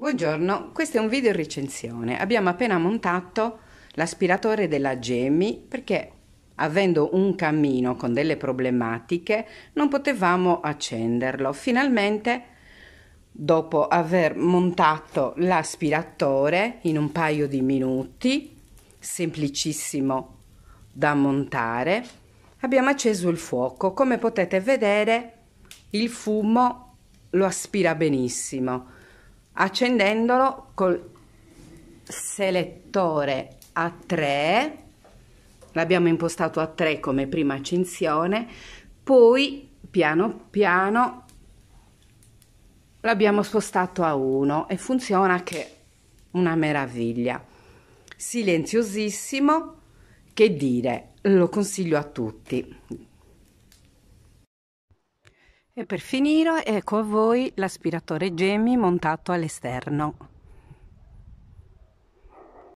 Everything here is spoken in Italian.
Buongiorno, questo è un video recensione. Abbiamo appena montato l'aspiratore della Gemi perché avendo un cammino con delle problematiche non potevamo accenderlo. Finalmente dopo aver montato l'aspiratore in un paio di minuti, semplicissimo da montare, abbiamo acceso il fuoco. Come potete vedere il fumo lo aspira benissimo accendendolo col selettore a 3 l'abbiamo impostato a 3 come prima accensione poi piano piano l'abbiamo spostato a 1 e funziona che una meraviglia silenziosissimo che dire lo consiglio a tutti e per finire, ecco a voi l'aspiratore Gemi montato all'esterno.